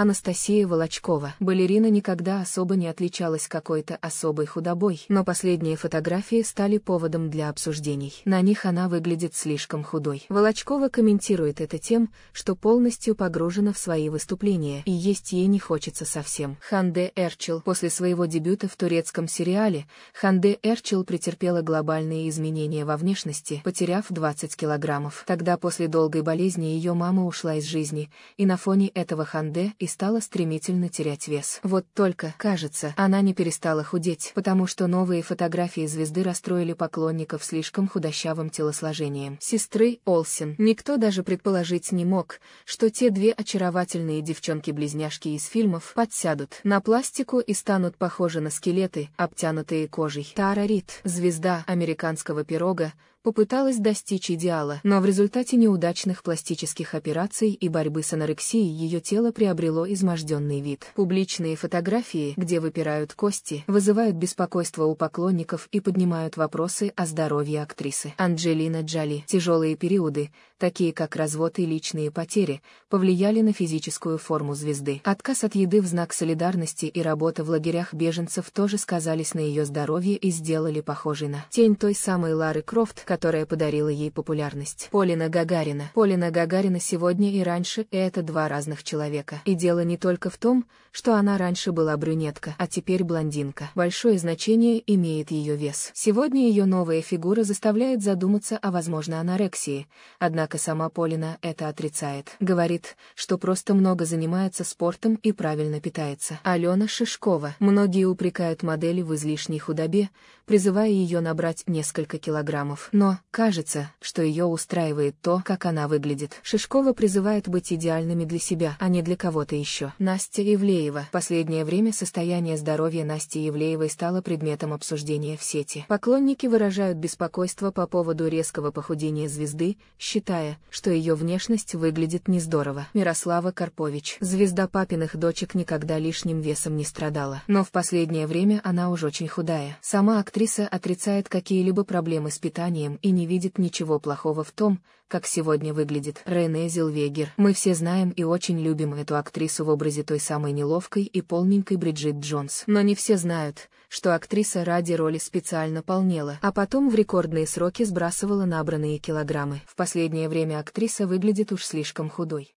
Анастасия Волочкова. Балерина никогда особо не отличалась какой-то особой худобой, но последние фотографии стали поводом для обсуждений. На них она выглядит слишком худой. Волочкова комментирует это тем, что полностью погружена в свои выступления, и есть ей не хочется совсем. Ханде Эрчил. После своего дебюта в турецком сериале, Ханде Эрчил претерпела глобальные изменения во внешности, потеряв 20 килограммов. Тогда после долгой болезни ее мама ушла из жизни, и на фоне этого Ханде и стала стремительно терять вес. Вот только, кажется, она не перестала худеть, потому что новые фотографии звезды расстроили поклонников слишком худощавым телосложением. Сестры Олсен. Никто даже предположить не мог, что те две очаровательные девчонки-близняшки из фильмов подсядут на пластику и станут похожи на скелеты, обтянутые кожей. Тара Рид. Звезда американского пирога, попыталась достичь идеала, но в результате неудачных пластических операций и борьбы с анорексией ее тело приобрело изможденный вид. Публичные фотографии, где выпирают кости, вызывают беспокойство у поклонников и поднимают вопросы о здоровье актрисы. Анджелина Джоли. Тяжелые периоды, такие как развод и личные потери, повлияли на физическую форму звезды. Отказ от еды в знак солидарности и работа в лагерях беженцев тоже сказались на ее здоровье и сделали похожей на тень той самой Лары Крофт, которая подарила ей популярность. Полина Гагарина. Полина Гагарина сегодня и раньше — это два разных человека. И дело не только в том, что она раньше была брюнетка, а теперь блондинка. Большое значение имеет ее вес. Сегодня ее новая фигура заставляет задуматься о возможной анорексии, однако Однако сама Полина это отрицает. Говорит, что просто много занимается спортом и правильно питается. Алена Шишкова. Многие упрекают модели в излишней худобе, призывая ее набрать несколько килограммов. Но, кажется, что ее устраивает то, как она выглядит. Шишкова призывает быть идеальными для себя, а не для кого-то еще. Настя Евлеева. Последнее время состояние здоровья Насти Евлеевой стало предметом обсуждения в сети. Поклонники выражают беспокойство по поводу резкого похудения звезды, считая, отмечая, что ее внешность выглядит не здорово. Мирослава Карпович, звезда папиных дочек, никогда лишним весом не страдала. Но в последнее время она уж очень худая. Сама актриса отрицает какие-либо проблемы с питанием и не видит ничего плохого в том, как сегодня выглядит Рене Зелвегер. Мы все знаем и очень любим эту актрису в образе той самой неловкой и полненькой Бриджит Джонс. Но не все знают, что актриса ради роли специально полнела, а потом в рекордные сроки сбрасывала набранные килограммы. В последнее время актриса выглядит уж слишком худой.